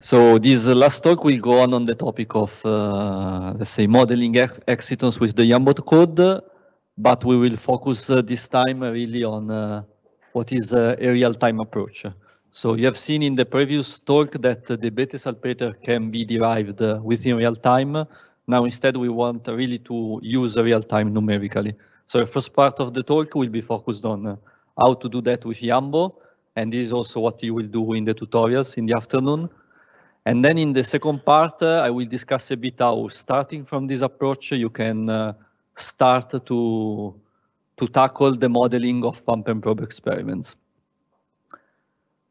So this last talk will go on on the topic of, uh, let's say, modeling excitons with the Yambot code, but we will focus uh, this time really on uh, what is a real-time approach. So you have seen in the previous talk that the beta salpeter can be derived uh, within real time. Now instead we want really to use real time numerically. So the first part of the talk will be focused on uh, how to do that with Yambo, and this is also what you will do in the tutorials in the afternoon. And then in the second part, uh, I will discuss a bit how starting from this approach, you can uh, start to, to tackle the modeling of pump and probe experiments.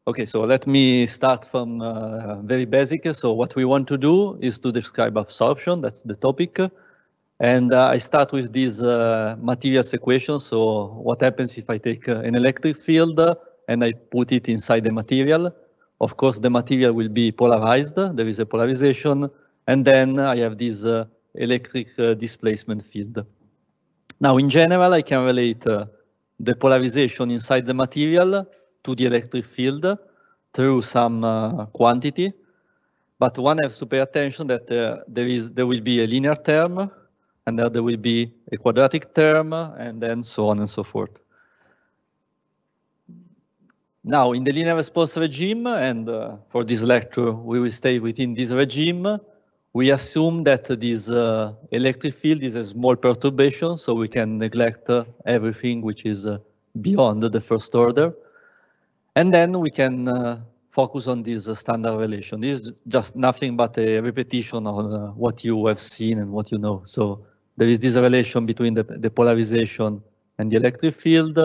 Okay, so let me start from uh, very basic. So what we want to do is to describe absorption, that's the topic. And uh, I start with this uh, materials equation. So what happens if I take uh, an electric field and I put it inside the material? Of course, the material will be polarized. There is a polarization. And then I have this uh, electric uh, displacement field. Now, in general, I can relate uh, the polarization inside the material to the electric field through some uh, quantity. But one has to pay attention that uh, there is there will be a linear term, and there will be a quadratic term, and then so on and so forth. Now, in the linear response regime, and uh, for this lecture, we will stay within this regime. We assume that this uh, electric field is a small perturbation, so we can neglect uh, everything which is uh, beyond the first order. And then we can uh, focus on this uh, standard relation. This is just nothing but a repetition of what you have seen and what you know. So there is this relation between the, the polarization and the electric field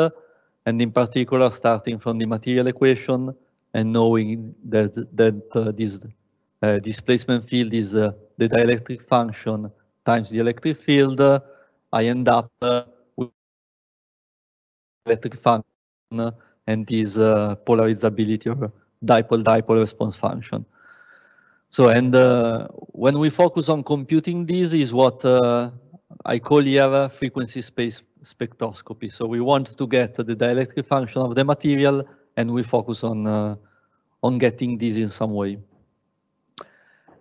and in particular starting from the material equation and knowing that that uh, this uh, displacement field is uh, the dielectric function times the electric field, uh, I end up uh, with electric function and this uh, polarizability or dipole-dipole response function. So, and when we focus on computing this is what I call here frequency space spectroscopy. So we want to get the dielectric function of the material and we focus on, uh, on getting this in some way.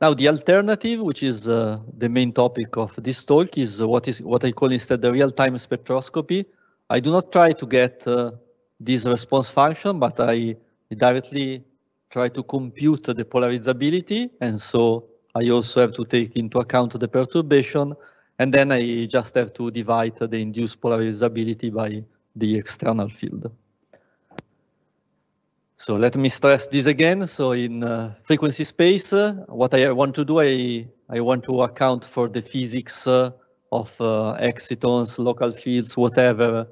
Now the alternative, which is uh, the main topic of this talk, is what is what I call instead the real-time spectroscopy. I do not try to get uh, this response function, but I directly try to compute the polarizability, and so I also have to take into account the perturbation and then I just have to divide the induced polarizability by the external field. So let me stress this again. So in uh, frequency space, uh, what I want to do, I, I want to account for the physics uh, of excitons, uh, local fields, whatever,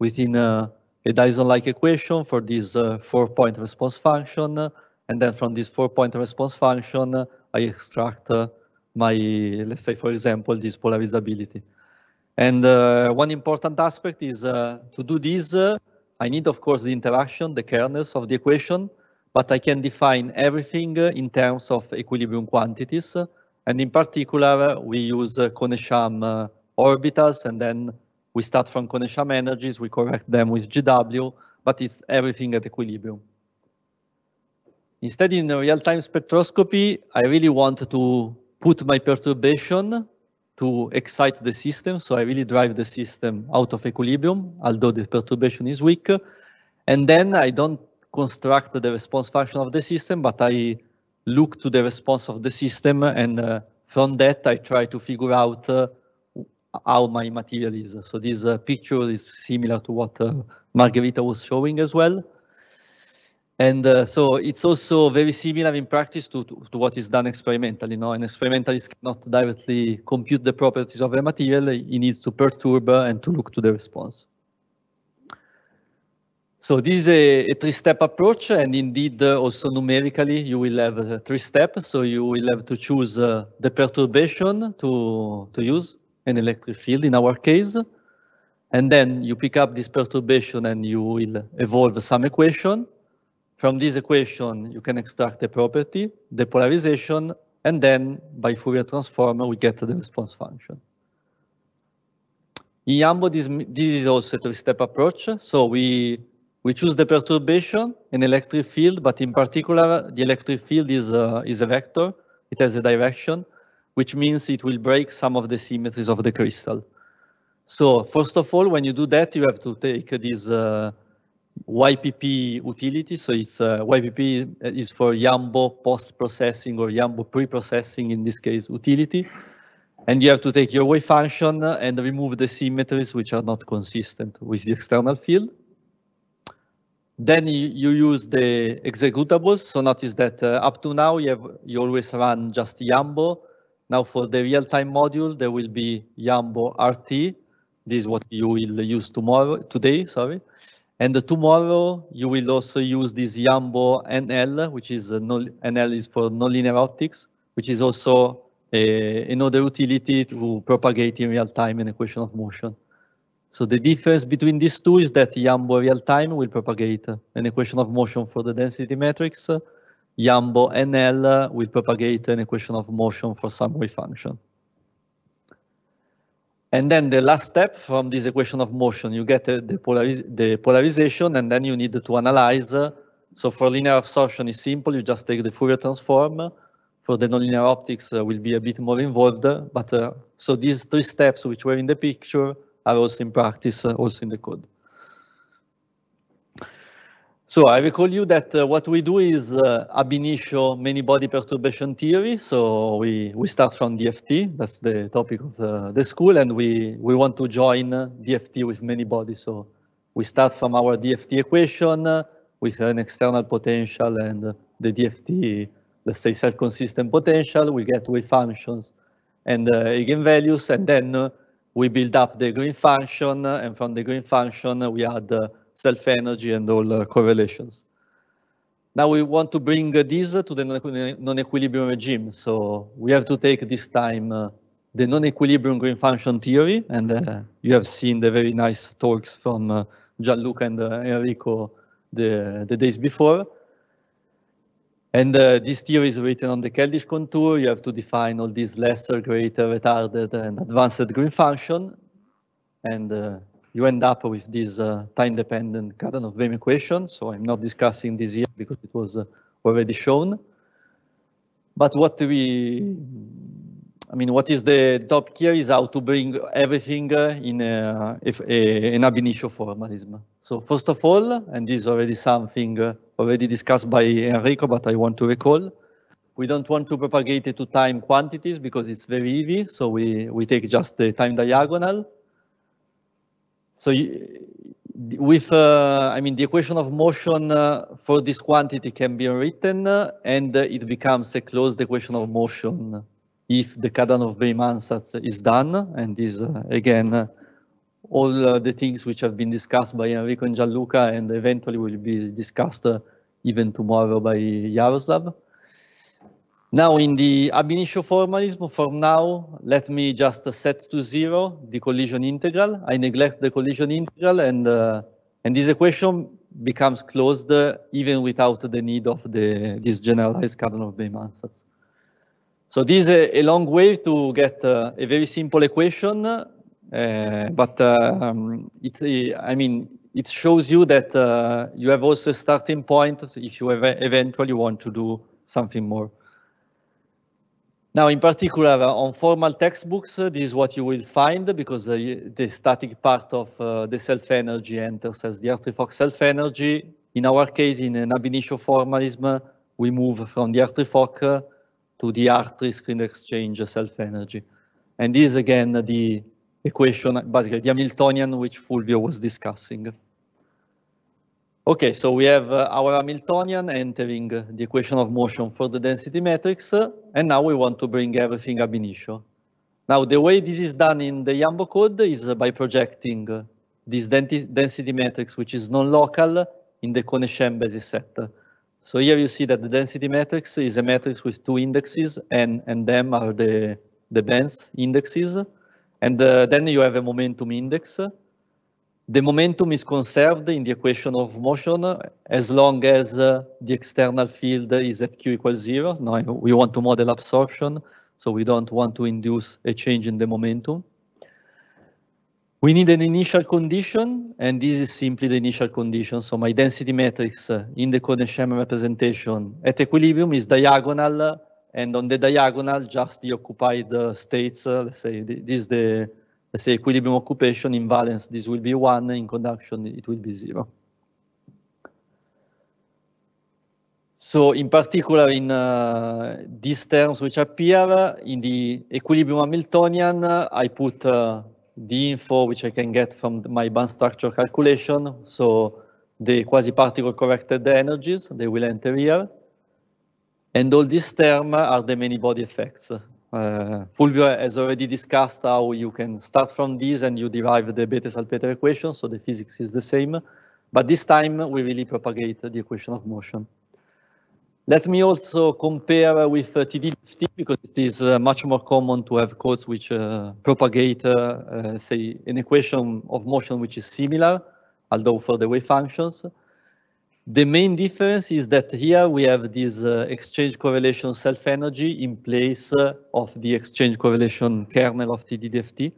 within uh, a Dyson-like equation for this uh, four-point response function. And then from this four-point response function, I extract my, let's say, for example, this polarizability. And uh, one important aspect is uh, to do this, uh, I need, of course, the interaction, the kernels of the equation, but I can define everything uh, in terms of equilibrium quantities. And in particular, we use uh, Konesham uh, orbitals, and then we start from Konesham energies, we correct them with GW, but it's everything at equilibrium. Instead, in real-time spectroscopy, I really want to put my perturbation to excite the system. So I really drive the system out of equilibrium, although the perturbation is weak. And then I don't construct the response function of the system, but I look to the response of the system. And uh, from that, I try to figure out uh, how my material is. So this uh, picture is similar to what uh, Margarita was showing as well. And uh, so it's also very similar in practice to, to, to, what is done experimentally. You know, an experimentalist cannot directly compute the properties of the material. He needs to perturb and to look to the response. So this is a, a three-step approach, and indeed uh, also numerically you will have uh, three steps. So you will have to choose uh, the perturbation to, to use, an electric field in our case. And then you pick up this perturbation and you will evolve some equation from this equation, you can extract the property, the polarization, and then by Fourier transform, we get the response function. In Yambo, this, this is also a three-step approach. So we, we choose the perturbation, an electric field, but in particular, the electric field is a, is a vector. It has a direction, which means it will break some of the symmetries of the crystal. So first of all, when you do that, you have to take this uh, YPP utility. So it's uh, YPP is for Yambo post-processing or Yambo pre-processing in this case utility. And you have to take your wave function and remove the symmetries which are not consistent with the external field. Then you, you use the executables. So notice that uh, up to now you have you always run just Yambo. Now for the real-time module there will be Yambo RT. This is what you will use tomorrow today, sorry. And tomorrow you will also use this Yambo NL, which is null, NL is for nonlinear optics, which is also a, another utility to propagate in real time an equation of motion. So the difference between these two is that Yambo real time will propagate an equation of motion for the density matrix. Yambo NL will propagate an equation of motion for some wave function. And then the last step from this equation of motion, you get uh, the, polariz the, polarization and then you need to analyze. Uh, so for linear absorption is simple, you just take the Fourier transform. For the nonlinear optics uh, will be a bit more involved, but uh, so these three steps which were in the picture are also in practice, uh, also in the code. So I recall you that uh, what we do is uh, ab initio many body perturbation theory. So we, we start from DFT, that's the topic of the, uh, the school, and we, we want to join uh, DFT with many bodies. So we start from our DFT equation uh, with an external potential and uh, the DFT, let's say self-consistent potential, we get wave functions and uh, eigenvalues, and then we build up the Green function, and from the Green function we add self-energy and all uh, correlations. Now we want to bring uh, this to the non-equilibrium regime. So we have to take this time uh, the non-equilibrium green function theory, and uh, you have seen the very nice talks from uh, Gianluca and uh, Enrico the, the days before. And uh, this theory is written on the Keldysh contour. You have to define all these lesser, greater, retarded, and advanced green function. And you end up with this uh, time-dependent Cardan-of-Bem equation. So I'm not discussing this here because it was uh, already shown. But what we, I mean, what is the top here is how to bring everything uh, in a, a, an ab initio formalism. So first of all, and this is already something uh, already discussed by Enrico, but I want to recall, we don't want to propagate it to time quantities because it's very heavy. So we, we take just the time diagonal so you, with, uh, I mean, the equation of motion uh, for this quantity can be written uh, and uh, it becomes a closed equation of motion if the Kadanov-Bay ansatz is done and is, uh, again, uh, all the things which have been discussed by Enrico and Gianluca and eventually will be discussed even tomorrow by Yaroslav. Now in the ab initio formalism, for now, let me just set to zero the collision integral. I neglect the collision integral and, uh, and this equation becomes closed uh, even without the need of the, this generalized kernel of Baymansas. So this is a, a, long way to get uh, a very simple equation, uh, but um, it, I mean, it shows you that uh, you have also a starting point if you ev eventually want to do something more. Now, in particular, uh, on formal textbooks, uh, this is what you will find because uh, the static part of the self-energy enters as the artifact self-energy. In our case, in an ab initio formalism, we move from the artifact to the art screen exchange self-energy. And this is again the equation, basically the Hamiltonian, which Fulvio was discussing. Okay, so we have uh, our Hamiltonian entering the equation of motion for the density matrix, uh, and now we want to bring everything ab initio. Now, the way this is done in the Yambo code is uh, by projecting uh, this density matrix, which is non-local, in the Konechem basis set. So here you see that the density matrix is a matrix with two indexes, and, and them are the, the bands indexes. And uh, then you have a momentum index, the momentum is conserved in the equation of motion as long as uh, the external field is at q equals zero. Now we want to model absorption, so we don't want to induce a change in the momentum. We need an initial condition, and this is simply the initial condition. So my density matrix uh, in the shaman representation at equilibrium is diagonal, uh, and on the diagonal, just the occupied uh, states, uh, let's say this is the let's say equilibrium occupation in valence this will be one in conduction it will be zero so in particular in uh, these terms which appear in the equilibrium hamiltonian i put uh, the info which i can get from my band structure calculation so the quasi-particle corrected energies they will enter here and all these terms are the many body effects uh, Fulvio has already discussed how you can start from this and you derive the Bethe-Salpeter equation, so the physics is the same. But this time we really propagate the equation of motion. Let me also compare with uh, TD50 because it is uh, much more common to have codes which uh, propagate, uh, uh, say, an equation of motion which is similar, although for the wave functions. The main difference is that here we have this uh, exchange correlation self-energy in place uh, of the exchange correlation kernel of TDDFT.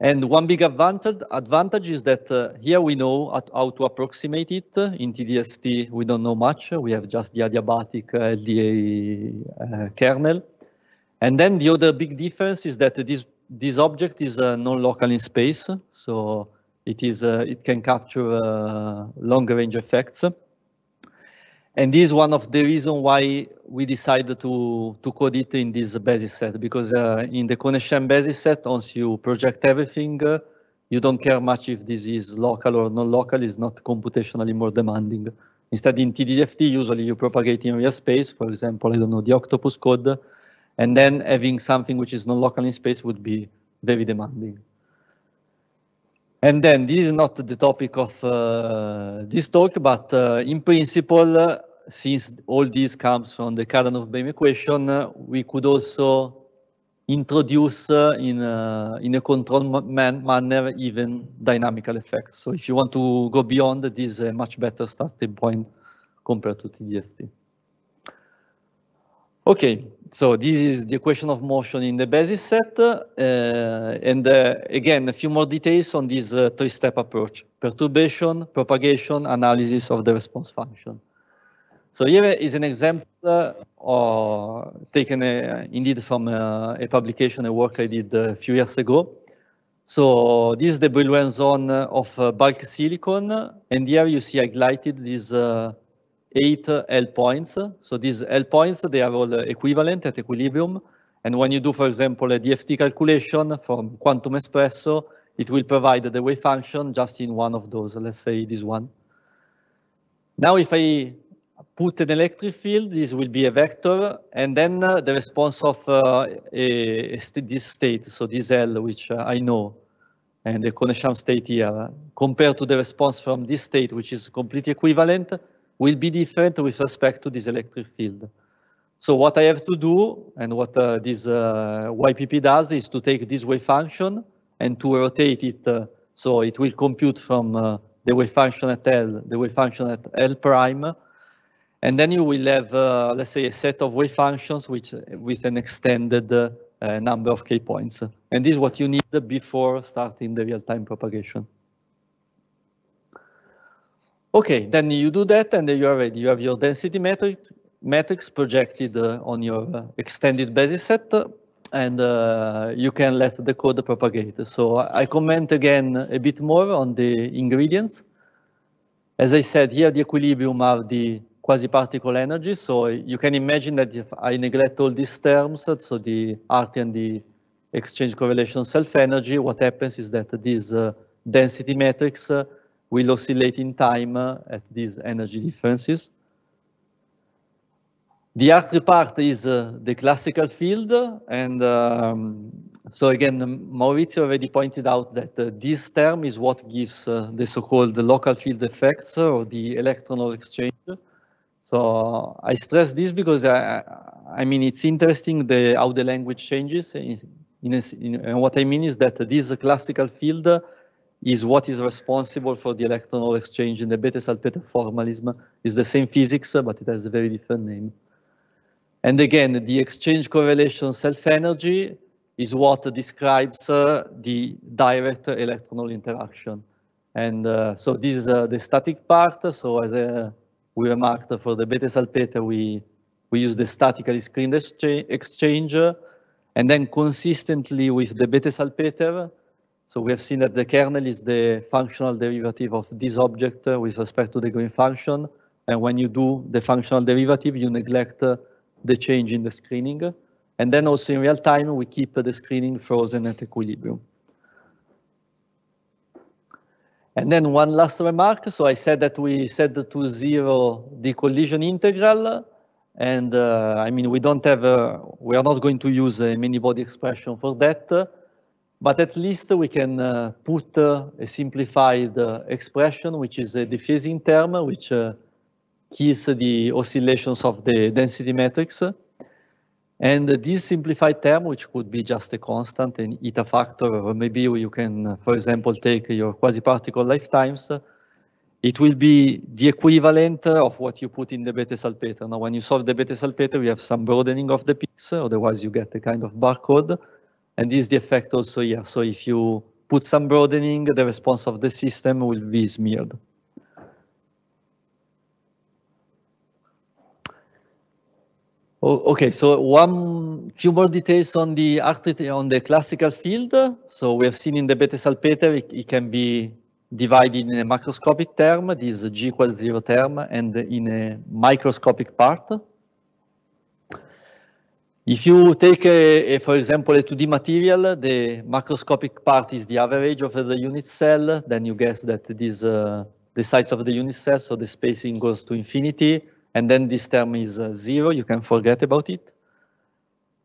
And one big advantage, advantage is that uh, here we know at, how to approximate it. In TDFT, we don't know much. We have just the adiabatic uh, LDA uh, kernel. And then the other big difference is that this, this object is uh, non-local in space. So it is uh, it can capture uh, long range effects. And this is one of the reasons why we decided to, to code it in this basis set, because uh, in the connection basis set, once you project everything, uh, you don't care much if this is local or non-local, it's not computationally more demanding. Instead, in TDFT, usually you propagate in real space, for example, I don't know, the octopus code, and then having something which is non-local in space would be very demanding. And then this is not the topic of uh, this talk, but uh, in principle, uh, since all this comes from the Karanov-Baim equation, uh, we could also introduce uh, in, a, uh, in a controlled man manner even dynamical effects. So if you want to go beyond, this is a much better starting point compared to TDFT. Okay, so this is the equation of motion in the basis set. Uh, and uh, again, a few more details on this uh, three-step approach. Perturbation, propagation, analysis of the response function. So here is an example uh, taken uh, indeed from uh, a publication, a work I did a few years ago. So this is the Brillouin zone of bulk silicon. And here you see I glided this eight L points. So these L points, they are all equivalent at equilibrium. And when you do, for example, a DFT calculation from Quantum Espresso, it will provide the wave function just in one of those, let's say this one. Now if I put an electric field, this will be a vector, and then uh, the response of uh, a, a st this state, so this L, which uh, I know, and the Konesham state here, compared to the response from this state, which is completely equivalent, will be different with respect to this electric field. So what I have to do and what uh, this uh, YPP does is to take this wave function and to rotate it. Uh, so it will compute from uh, the wave function at L, the wave function at L prime. And then you will have, uh, let's say, a set of wave functions which with an extended uh, number of k points. And this is what you need before starting the real-time propagation. Okay, then you do that and then you are ready. You have your density metric, matrix projected uh, on your extended basis set uh, and uh, you can let the code propagate. So I comment again a bit more on the ingredients. As I said here, the equilibrium are the quasi-particle energy. So you can imagine that if I neglect all these terms, uh, so the RT and the exchange correlation self-energy, what happens is that these uh, density matrix uh, will oscillate in time uh, at these energy differences. The other part is uh, the classical field, and um, so again, um, Maurizio already pointed out that uh, this term is what gives uh, the so-called local field effects or the electron exchange. So uh, I stress this because I, I mean it's interesting the, how the language changes. In, in, a, in, what I mean is that this classical field is what is responsible for the electron hole exchange in the beta-salpeter formalism. It's the same physics, but it has a very different name. And again, the exchange correlation self-energy is what describes uh, the direct electron hole interaction. And uh, so this is uh, the static part. So as uh, we remarked for the beta-salpeter, we, we use the statically screened exchange. And then consistently with the beta-salpeter, so we have seen that the kernel is the functional derivative of this object uh, with respect to the green function. And when you do the functional derivative, you neglect uh, the change in the screening. And then also in real time, we keep the screening frozen at equilibrium. And then one last remark. So I said that we set to zero the collision integral. And uh, I mean, we don't have, a, uh, we are not going to use a uh, many body expression for that. But at least we can uh, put uh, a simplified uh, expression, which is a diffusing term, which keys the oscillations of the density matrix. And this simplified term, which could be just a constant, an eta factor, or maybe you can, for example, take your quasi-particle lifetimes. It will be the equivalent of what you put in the beta-salpeter. Now, when you solve the beta-salpeter, you have some broadening of the peaks, otherwise you get a kind of barcode. And this is the effect also here. So if you put some broadening, the response of the system will be smeared. Okay, so one few more details on the on the classical field. So we have seen in the beta salpeter it, it, can be divided in a macroscopic term, this G equals zero term, and in a microscopic part. If you take, a, a, for example, a 2D material, the macroscopic part is the average of the unit cell, then you guess that this, uh, the size of the unit cell, so the spacing goes to infinity, and then this term is uh, zero, you can forget about it.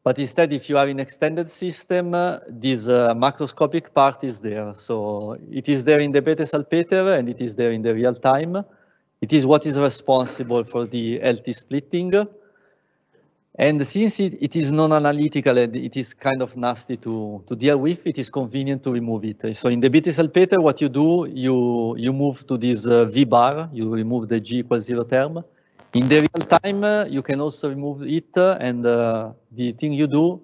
But instead, if you are in extended system, uh, this uh, macroscopic part is there. So it is there in the beta-salpeter, and it is there in the real time. It is what is responsible for the LT splitting and since it, it is non-analytical and it is kind of nasty to, to deal with, it is convenient to remove it. So in the BT salpeter, what you do, you, you move to this uh, V bar, you remove the G equals zero term. In the real time, uh, you can also remove it, uh, and uh, the thing you do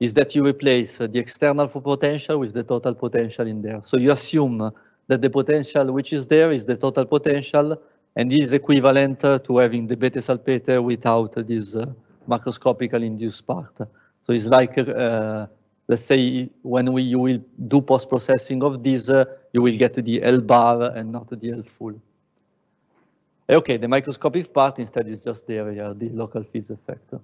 is that you replace the external potential with the total potential in there. So you assume that the potential which is there is the total potential, and is equivalent uh, to having the beta salpeter without this uh, macroscopical induced part. So it's like, uh, let's say, when we you will do post-processing of this, uh, you will get the L bar and not the L full. Eh, okay, the microscopic part instead is just the area, the local fields effect.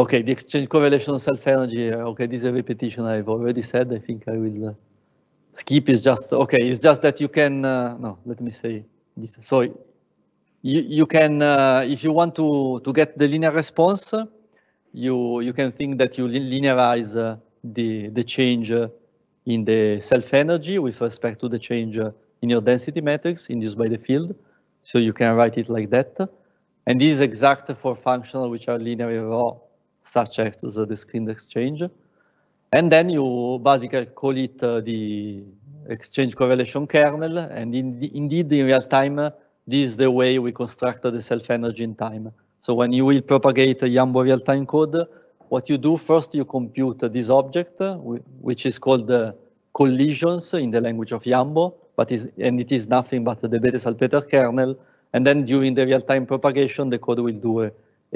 Okay, the exchange correlation of self energy. Okay, this is a repetition I've already said. I think I will uh, skip. Is just okay. It's just that you can. Uh, no, let me say this. So you, you can, uh, if you want to, to get the linear response, you, you can think that you linearize uh, the, the change uh, in the self energy with respect to the change uh, in your density matrix induced by the field. So you can write it like that. And this is exact for functional which are linear raw, such as the discrete exchange. And then you basically call it uh, the exchange correlation kernel. And in the, indeed, in real time, uh, this is the way we constructed the self-energy in time. So when you will propagate a Yambo real-time code, what you do first, you compute this object, which is called the collisions in the language of Yambo, but is and it is nothing but the Bede-Salpeter kernel. And then during the real-time propagation, the code will do a,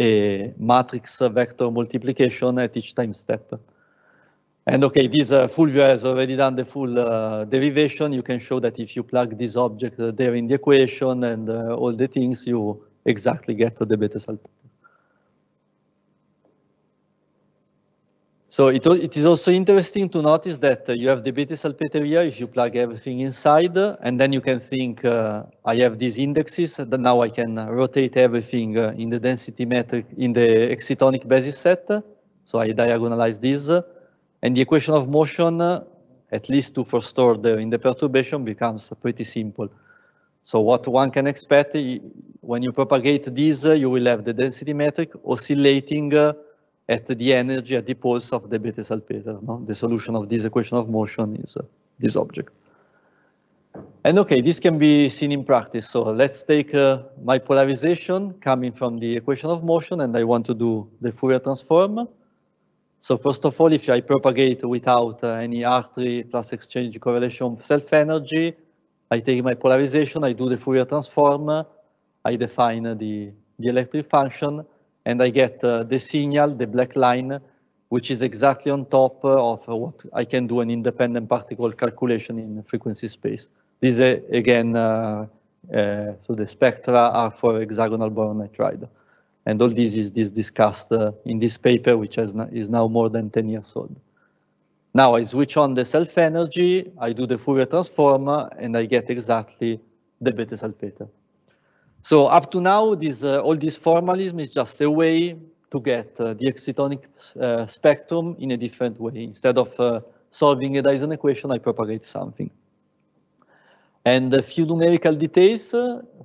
a matrix vector multiplication at each time step. And okay, this uh, full view has already done the full uh, derivation. You can show that if you plug this object uh, there in the equation and uh, all the things, you exactly get the beta salt. So it, it is also interesting to notice that uh, you have the beta salpeter here if you plug everything inside, and then you can think, uh, I have these indexes, then now I can rotate everything in the density metric in the excitonic basis set. So I diagonalize this and the equation of motion, uh, at least to first order in the perturbation, becomes pretty simple. So what one can expect, when you propagate this, uh, you will have the density metric oscillating uh, at the energy at the pulse of the beta salpeter. No? The solution of this equation of motion is uh, this object. And okay, this can be seen in practice. So let's take uh, my polarization coming from the equation of motion and I want to do the Fourier transform. So first of all, if I propagate without uh, any R3 plus exchange correlation self-energy, I take my polarization, I do the Fourier transform, I define the, the electric function, and I get uh, the signal, the black line, which is exactly on top of what I can do an independent particle calculation in frequency space. This is, uh, again, uh, uh, so the spectra are for hexagonal boron nitride. And all this is, discussed uh, in this paper, which has is now more than 10 years old. Now I switch on the self-energy, I do the Fourier transform, and I get exactly the beta-salpeter. So up to now, this, uh, all this formalism is just a way to get uh, the excitonic uh, spectrum in a different way. Instead of uh, solving a Dyson equation, I propagate something. And a few numerical details.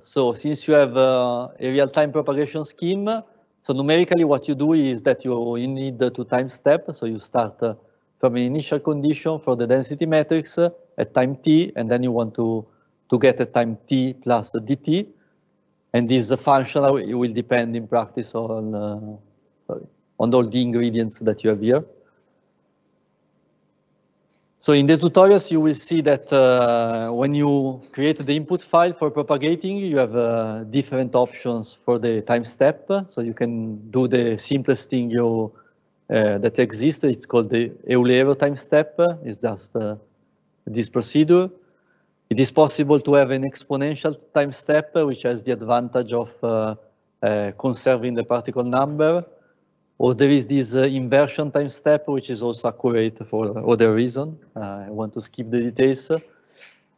So since you have uh, a real-time propagation scheme, so numerically what you do is that you, you need to time step. So you start uh, from an initial condition for the density matrix uh, at time t, and then you want to, to get a time t plus dt. And this function will depend in practice on, uh, sorry, on all the ingredients that you have here. So in the tutorials, you will see that uh, when you create the input file for propagating, you have uh, different options for the time step. So you can do the simplest thing you, uh, that exists. It's called the Euler time step. It's just uh, this procedure. It is possible to have an exponential time step, uh, which has the advantage of uh, conserving the particle number or there is this uh, inversion time step, which is also accurate for other reason. Uh, I want to skip the details.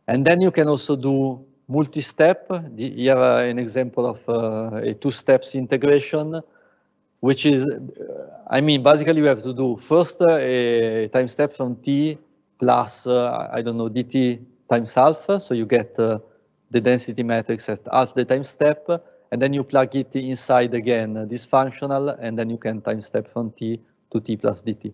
And then you can also do multi-step. Here uh, an example of uh, a two steps integration, which is, uh, I mean, basically we have to do first uh, a time step from t plus, I don't know, dt times alpha. So you get the density matrix at half the time step and then you plug it inside again, this uh, functional, and then you can time step from t to t plus dt.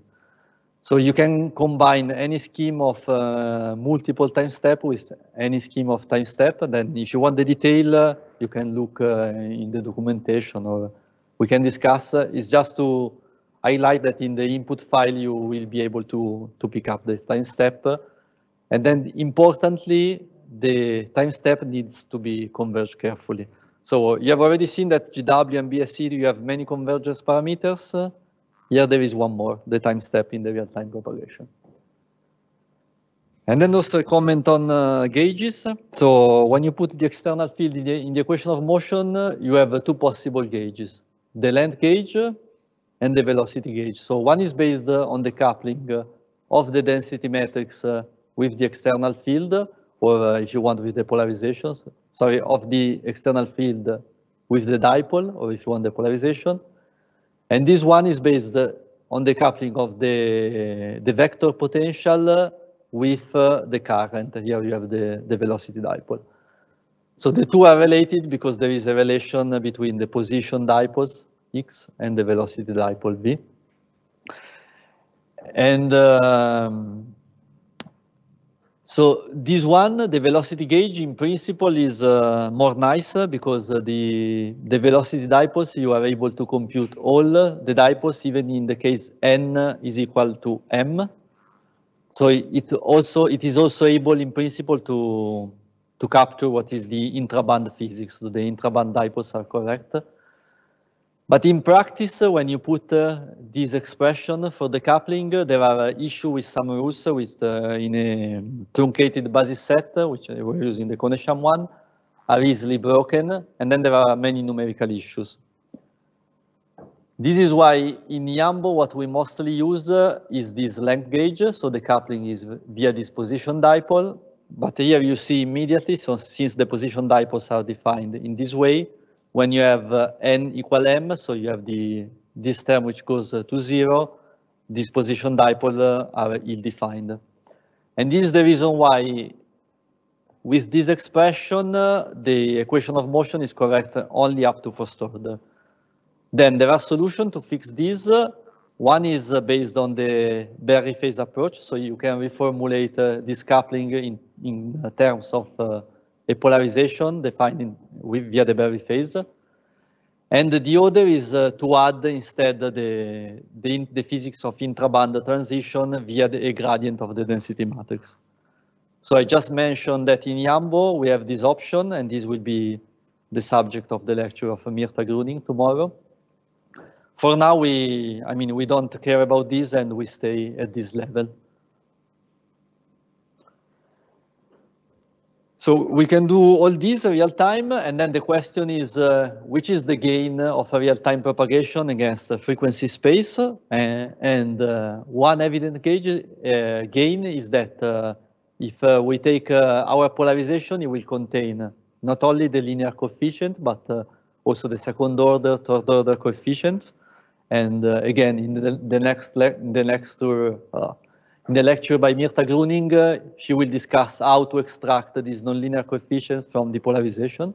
So you can combine any scheme of uh, multiple time step with any scheme of time step. And then if you want the detail, uh, you can look uh, in the documentation or we can discuss. it's just to highlight that in the input file, you will be able to, to pick up this time step. And then importantly, the time step needs to be converged carefully. So you have already seen that GW and BSE, you have many convergence parameters. Here there is one more, the time step in the real-time propagation. And then also a comment on uh, gauges. So when you put the external field in the, in the equation of motion, uh, you have uh, two possible gauges, the length gauge and the velocity gauge. So one is based uh, on the coupling uh, of the density matrix uh, with the external field, or if you want with the polarizations, sorry, of the external field with the dipole, or if you want the polarization. And this one is based on the coupling of the, the vector potential with uh, the current. Here you have the, the velocity dipole. So the two are related because there is a relation between the position dipoles, x, and the velocity dipole, v. And um, so this one, the velocity gauge in principle is uh, more nice uh, because uh, the, the velocity dipoles, you are able to compute all uh, the dipoles, even in the case n is equal to m. So it also it is also able in principle to to capture what is the intraband physics. So the intraband dipoles are correct. But in practice, uh, when you put uh, this expression for the coupling, uh, there are issues with some rules with in a truncated basis set, which we're using the Konesham one, are easily broken. And then there are many numerical issues. This is why in Yambo what we mostly use uh, is this length gauge, so the coupling is via this position dipole. But here you see immediately, so since the position dipoles are defined in this way, when you have uh, n equal m, so you have the this term which goes uh, to zero, this position dipole uh, are ill-defined. And this is the reason why with this expression, uh, the equation of motion is correct only up to first order. Then there are solutions to fix this. One is based on the Berry phase approach, so you can reformulate uh, this coupling in, in terms of uh, a polarization defined with, via the Berry phase. And the other is uh, to add instead the, the, the physics of intraband transition via the gradient of the density matrix. So I just mentioned that in Yambo we have this option and this will be the subject of the lecture of Mirta Gruning tomorrow. For now, we, I mean, we don't care about this and we stay at this level. So we can do all this real time, and then the question is, uh, which is the gain of a real-time propagation against the frequency space? And, and uh, one evident gauge, uh, gain is that uh, if uh, we take uh, our polarization, it will contain not only the linear coefficient, but also the second order, third order coefficients. And again, in the, the next, the next in the lecture by Mirta Gruning, uh, she will discuss how to extract these nonlinear coefficients from depolarization.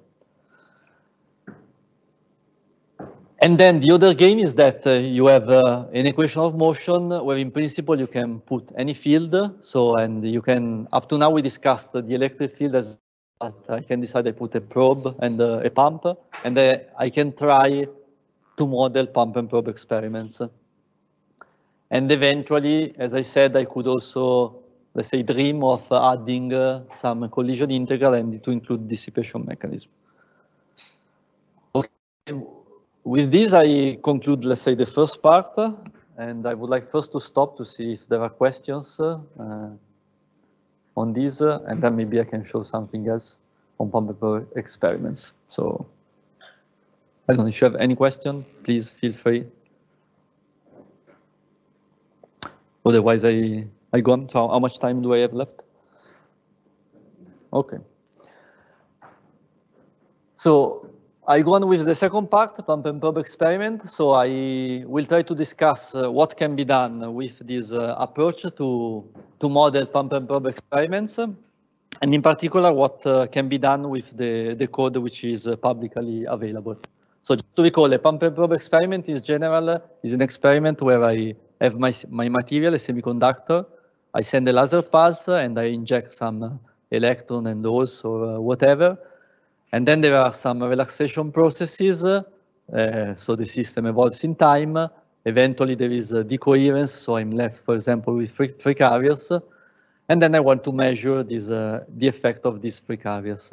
And then the other game is that uh, you have uh, an equation of motion where in principle you can put any field. So, and you can, up to now we discussed the electric field as I can decide I put a probe and uh, a pump and uh, I can try to model pump and probe experiments. And eventually, as I said, I could also, let's say, dream of adding uh, some collision integral and to include dissipation mechanism. Okay. With this, I conclude, let's say, the first part. And I would like first to stop to see if there are questions uh, on this, uh, and then maybe I can show something else on pumpable experiments. So I don't know if you have any question, please feel free. Otherwise, I, I gone. So how much time do I have left? Okay. So I go on with the second part, pump and probe experiment. So I will try to discuss uh, what can be done with this uh, approach to, to model pump and probe experiments. And in particular, what uh, can be done with the, the code which is uh, publicly available. So just to recall, a pump and probe experiment is general is an experiment where I have my, my material, a semiconductor, I send a laser pulse and I inject some uh, electron and holes uh, or whatever. And then there are some relaxation processes, uh, so the system evolves in time. Eventually there is a decoherence, so I'm left, for example, with free, free carriers. And then I want to measure this, uh, the effect of these free carriers.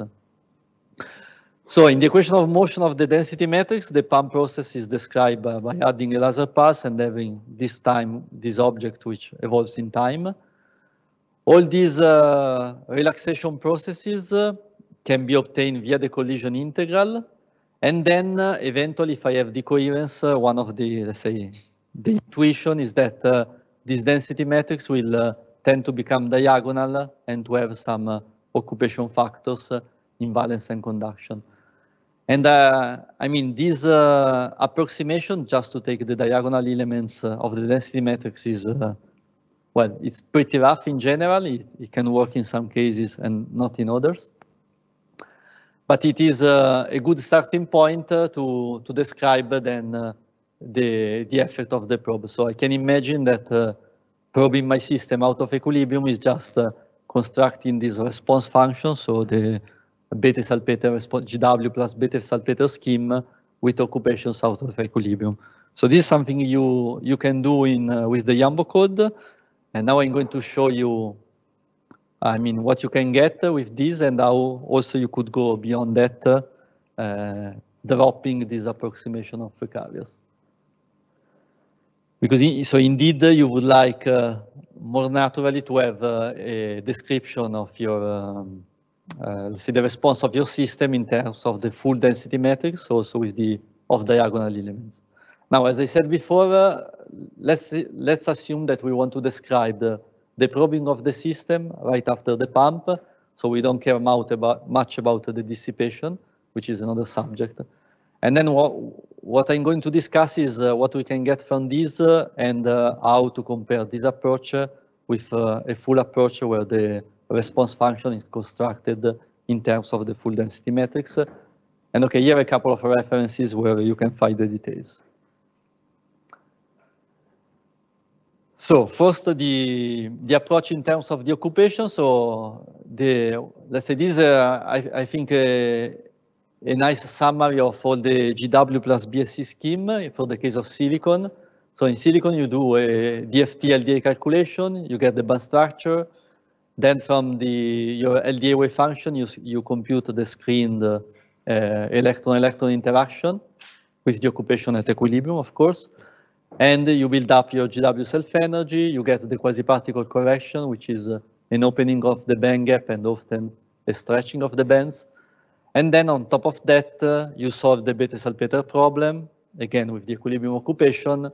So in the equation of motion of the density matrix, the pump process is described by, by adding a laser pulse and having this time, this object which evolves in time. All these uh, relaxation processes uh, can be obtained via the collision integral. And then uh, eventually, if I have decoherence, uh, one of the, let's say, the intuition is that uh, this density matrix will uh, tend to become diagonal and to have some occupation factors in valence and conduction. And uh, I mean, this uh, approximation, just to take the diagonal elements uh, of the density matrix is, uh, well, it's pretty rough in general. It, it, can work in some cases and not in others. But it is uh, a good starting point uh, to, to describe then the, the effect of the probe. So I can imagine that probing my system out of equilibrium is just constructing this response function. So the beta salpeter GW plus beta salpeter scheme with occupation out of equilibrium. So this is something you you can do in uh, with the Yambo code. And now I'm going to show you, I mean, what you can get with this and how also you could go beyond that, uh, developing this approximation of carriers. Because in, so indeed you would like uh, more naturally to have uh, a description of your um, uh, see the response of your system in terms of the full density matrix, also with the off-diagonal elements. Now, as I said before, uh, let's let's assume that we want to describe the, the probing of the system right after the pump, so we don't care about, much about the dissipation, which is another subject. And then what, what I'm going to discuss is uh, what we can get from this uh, and uh, how to compare this approach uh, with a full approach where the response function is constructed in terms of the full density matrix. And okay, here are a couple of references where you can find the details. So first, the the approach in terms of the occupation. So the let's say this, uh, I, I think, uh, a nice summary of all the GW plus BSC scheme for the case of silicon. So in silicon, you do a DFT LDA calculation, you get the band structure, then from the your LDA wave function, you, you compute the screened uh, electron-electron interaction with the occupation at equilibrium, of course. And you build up your GW self-energy, you get the quasi-particle correction, which is uh, an opening of the band gap and often a stretching of the bands. And then on top of that, uh, you solve the Bethe-Salpeter problem, again with the equilibrium occupation.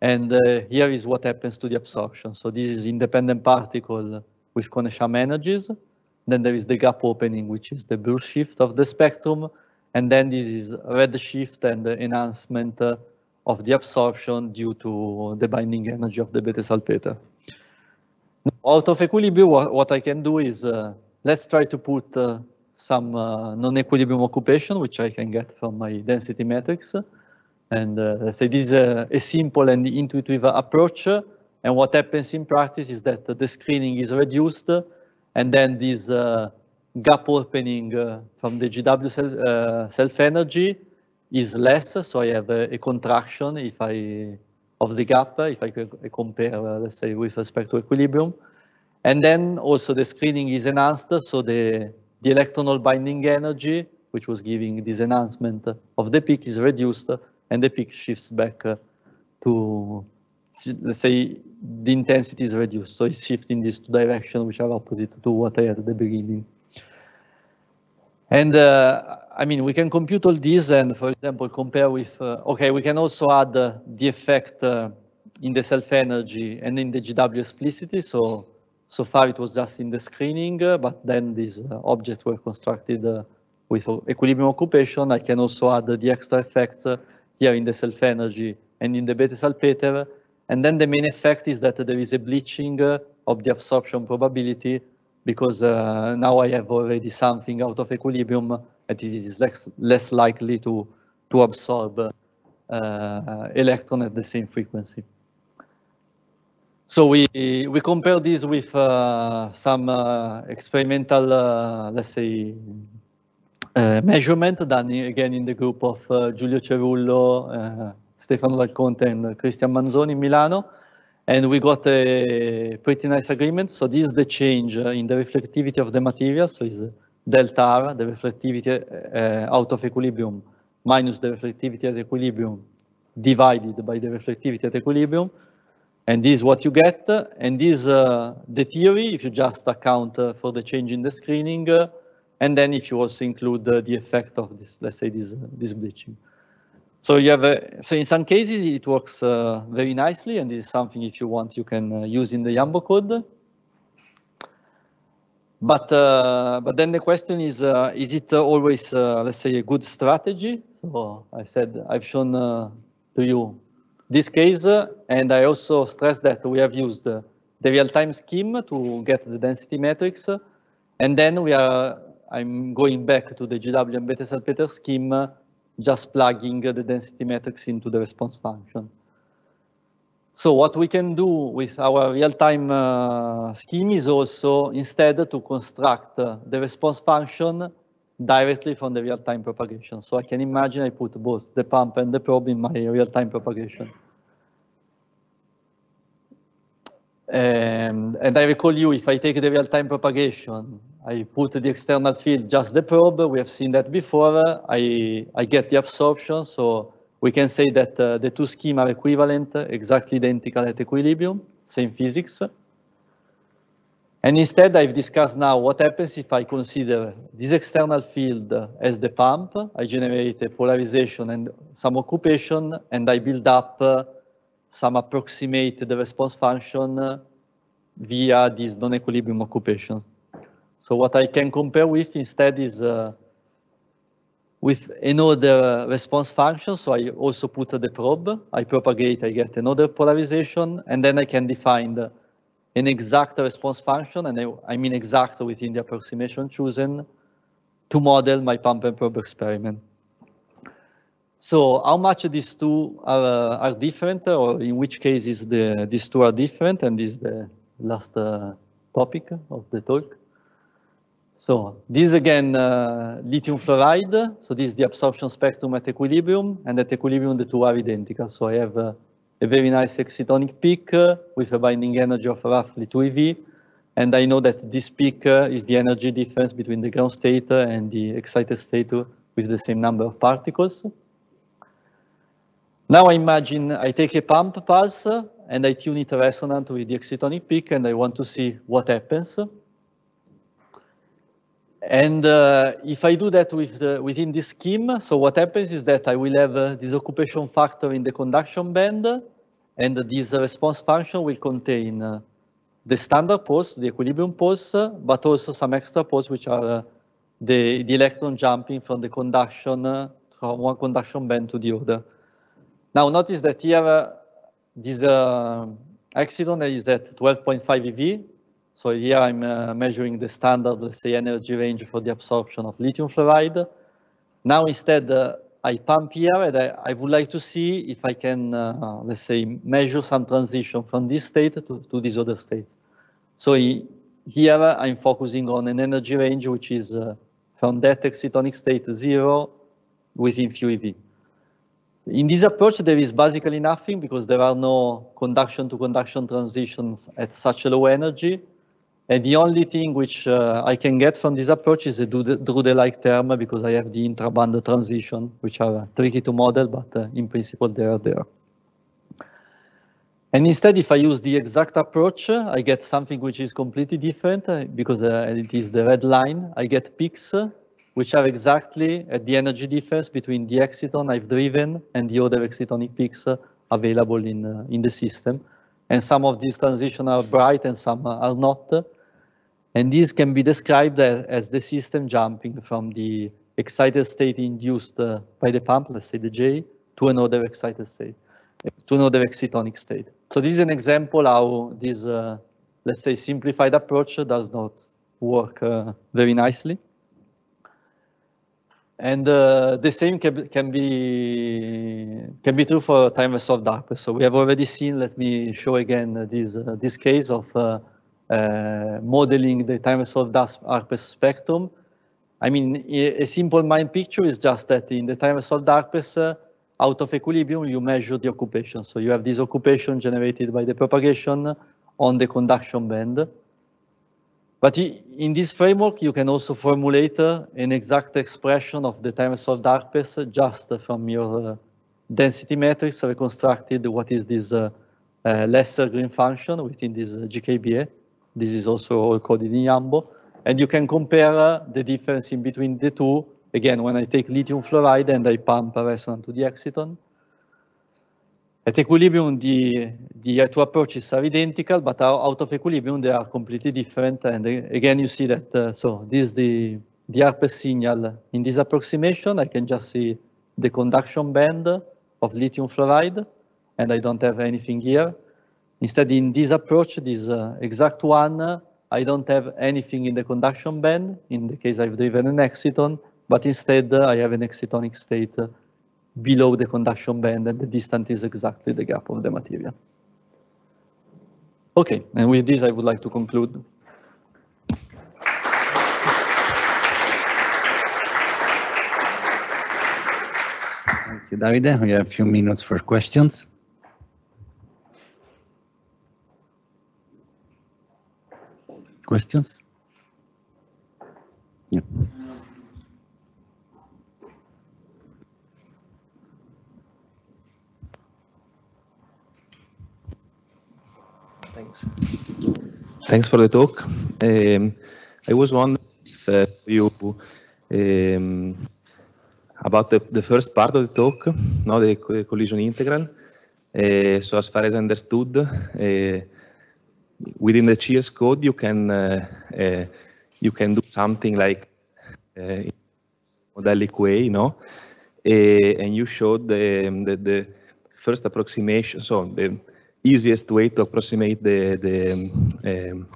And uh, here is what happens to the absorption. So this is independent particle with conesham energies. Then there is the gap opening, which is the blue shift of the spectrum. And then this is red shift and the enhancement uh, of the absorption due to the binding energy of the beta salpeter. Out of equilibrium, what I can do is uh, let's try to put uh, some uh, non-equilibrium occupation, which I can get from my density matrix. And uh, let say this is a simple and intuitive approach. And what happens in practice is that the screening is reduced and then this uh, gap opening uh, from the GW self, uh, self energy is less, so I have a, a, contraction if I of the gap if I compare, uh, let's say, with respect to equilibrium, and then also the screening is enhanced, so the the electronal binding energy, which was giving this enhancement of the peak, is reduced, and the peak shifts back uh, to let's say the intensity is reduced. So it's shifting this direction, which are opposite to what I had at the beginning. And uh, I mean, we can compute all these and, for example, compare with, uh, okay, we can also add uh, the effect uh, in the self energy and in the GW explicitity. So, so far it was just in the screening, uh, but then these uh, objects were constructed with equilibrium occupation. I can also add the extra effects here in the self energy and in the beta salpeter and then the main effect is that there is a bleaching uh, of the absorption probability because uh, now I have already something out of equilibrium and it is less, less likely to, to absorb uh, uh, electron at the same frequency. So we, we compare this with uh, some uh, experimental, let's say, measurement done again in the group of Giulio Cerullo Stefano Dal Conte and uh, Christian Manzoni in Milano. And we got a pretty nice agreement. So this is the change uh, in the reflectivity of the material. So it's uh, delta R, the reflectivity uh, out of equilibrium, minus the reflectivity at equilibrium, divided by the reflectivity at equilibrium. And this is what you get. And this is uh, the theory, if you just account uh, for the change in the screening. and then if you also include the effect of this, let's say this, this bleaching so you have a, so in some cases it works uh, very nicely, and this is something if you want you can uh, use in the Yambo code. But uh, but then the question is is it always let's say a good strategy? So I said I've shown to you this case, and I also stress that we have used the real-time scheme to get the density matrix. And then we are, I'm going back to the GW and Bethe-Salpeter scheme just plugging the density matrix into the response function. So what we can do with our real-time uh, scheme is also instead to construct uh, the response function directly from the real-time propagation. So I can imagine I put both the pump and the probe in my real-time propagation. and I recall you, if I take the real-time propagation I put the external field just the probe. We have seen that before. I, I get the absorption, so we can say that uh, the two schemes are equivalent, exactly identical at equilibrium, same physics. And instead, I've discussed now what happens if I consider this external field as the pump. I generate a polarization and some occupation, and I build up uh, some the response function uh, via this non-equilibrium occupation. So what I can compare with instead is uh, with another response function. So I also put the probe, I propagate, I get another polarization, and then I can define the, an exact response function, and I, I, mean exact within the approximation chosen to model my pump and probe experiment. So how much these two are, uh, are different, or in which cases the, these two are different, and this is the last uh, topic of the talk. So this again, uh, lithium fluoride. So this is the absorption spectrum at equilibrium, and at equilibrium the two are identical. So I have uh, a very nice excitonic peak uh, with a binding energy of roughly 2 eV, and I know that this peak uh, is the energy difference between the ground state uh, and the excited state uh, with the same number of particles. Now I imagine I take a pump pulse and I tune it resonant with the excitonic peak, and I want to see what happens. And uh, if I do that with the, within this scheme, so what happens is that I will have uh, this occupation factor in the conduction band, and this response function will contain uh, the standard pulse, the equilibrium pulse, but also some extra pulse, which are uh, the, the electron jumping from the conduction, uh, from one conduction band to the other. Now notice that here, uh, this accident is at 12.5 eV, so here I'm uh, measuring the standard, let's say, energy range for the absorption of lithium fluoride. Now instead, uh, I pump here and I, I, would like to see if I can, uh, let's say, measure some transition from this state to, to this other state. So he, here uh, I'm focusing on an energy range which is uh, from that excitonic state zero within few EV. In this approach, there is basically nothing because there are no conduction to conduction transitions at such a low energy. And the only thing which uh, I can get from this approach is a Drude-like term uh, because I have the intraband transition, which are uh, tricky to model, but uh, in principle they are there. And instead, if I use the exact approach, uh, I get something which is completely different because uh, it is the red line. I get peaks which are exactly at the energy difference between the exciton I've driven and the other excitonic peaks available in, in the system and some of these transitions are bright and some are not. And these can be described as, as the system jumping from the excited state induced uh, by the pump, let's say the J, to another excited state, to another excitonic state. So this is an example how this, uh, let's say, simplified approach does not work uh, very nicely. And uh, the same can, can be can be true for time soft dark. So we have already seen. Let me show again uh, this uh, this case of uh, uh modeling the timers of DARPA spectrum. I mean, a simple mind picture is just that in the soft of DARPA, uh, out of equilibrium, you measure the occupation. So you have this occupation generated by the propagation on the conduction band. But in this framework, you can also formulate uh, an exact expression of the time solved ARPES uh, just from your uh, density matrix reconstructed what is this lesser green function within this GKBA. This is also all coded in Yambo. And you can compare the difference in between the two. Again, when I take lithium fluoride and I pump a resonant to the exciton, at equilibrium, the, the two approaches are identical, but out of equilibrium, they are completely different. And again, you see that, uh, so this is the, the signal. In this approximation, I can just see the conduction band of lithium fluoride, and I don't have anything here. Instead, in this approach, this uh, exact one, uh, I don't have anything in the conduction band. In the case I've driven an exciton, but instead uh, I have an excitonic state uh, below the conduction band and the distance is exactly the gap of the material. Okay, and with this I would like to conclude. Thank you, Davide. We have a few minutes for questions. Questions? Yeah. Thanks. Thanks for the talk. Um, I was wondering if uh, you um, about the, the first part of the talk, no, the collision integral. Uh, so as far as I understood, uh, within the CS code, you can uh, uh, you can do something like uh, modelic way, no, uh, and you showed the, the, the first approximation. So the easiest way to approximate the, the um, um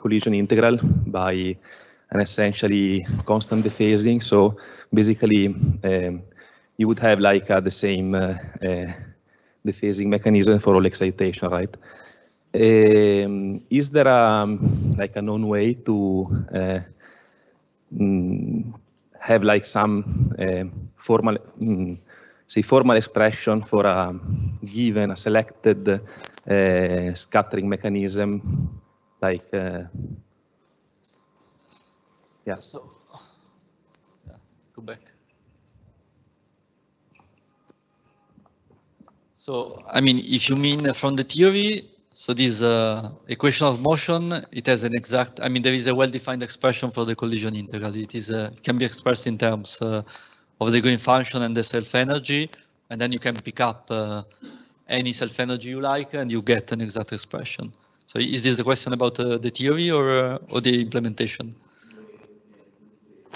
collision integral by an essentially constant dephasing. So basically, um, you would have like uh, the same uh, uh, mechanism for all excitation, right? Um, is there a, um, like a known way to uh, mm, have like some um, formal mm, say, formal expression for a given, a selected uh, scattering mechanism, like, uh, yeah. So, yeah, go back. So, I mean, if you mean from the theory, so this uh, equation of motion, it has an exact, I mean, there is a well-defined expression for the collision integral. It is, uh, it can be expressed in terms uh, of the green function and the self energy, and then you can pick up uh, any self energy you like and you get an exact expression. So is this the question about uh, the theory or uh, or the implementation?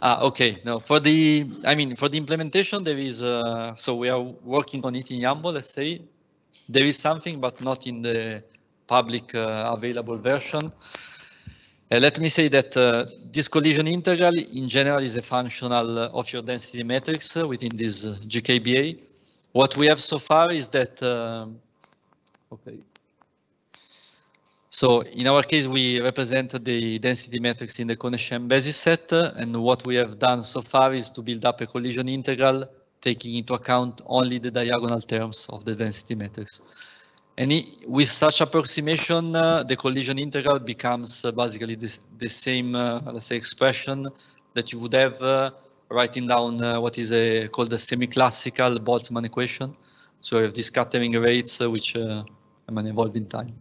Ah, okay. No, for the I mean for the implementation there is uh, so we are working on it in YAMBO. Let's say there is something, but not in the public uh, available version. Uh, let me say that uh, this collision integral in general is a functional uh, of your density matrix uh, within this uh, GKBA. What we have so far is that, uh, okay. So in our case, we represent the density matrix in the Konechem basis set, and what we have done so far is to build up a collision integral, taking into account only the diagonal terms of the density matrix. And with such approximation, uh, the collision integral becomes uh, basically this, the same, uh, let's say, expression that you would have uh, writing down uh, what is a, called a semi-classical Boltzmann equation. So you have these scattering rates, uh, which I mean, in time.